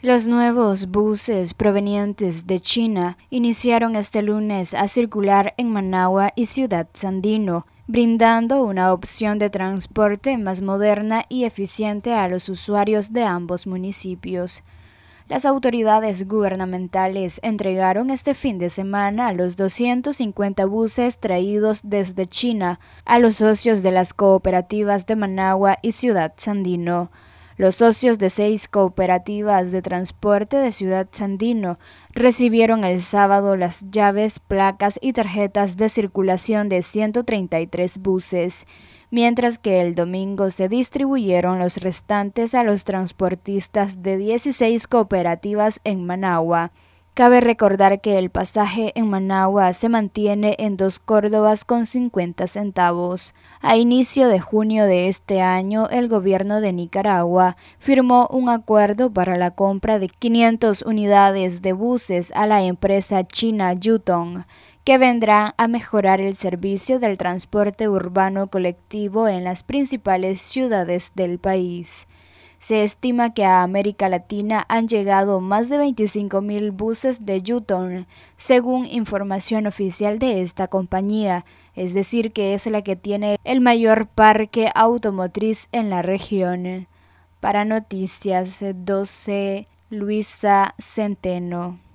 Los nuevos buses provenientes de China iniciaron este lunes a circular en Managua y Ciudad Sandino, brindando una opción de transporte más moderna y eficiente a los usuarios de ambos municipios. Las autoridades gubernamentales entregaron este fin de semana los 250 buses traídos desde China a los socios de las cooperativas de Managua y Ciudad Sandino. Los socios de seis cooperativas de transporte de Ciudad Sandino recibieron el sábado las llaves, placas y tarjetas de circulación de 133 buses, mientras que el domingo se distribuyeron los restantes a los transportistas de 16 cooperativas en Managua. Cabe recordar que el pasaje en Managua se mantiene en dos Córdobas con 50 centavos. A inicio de junio de este año, el gobierno de Nicaragua firmó un acuerdo para la compra de 500 unidades de buses a la empresa china Yutong, que vendrá a mejorar el servicio del transporte urbano colectivo en las principales ciudades del país. Se estima que a América Latina han llegado más de 25.000 buses de Yuton, según información oficial de esta compañía, es decir, que es la que tiene el mayor parque automotriz en la región. Para Noticias 12, Luisa Centeno.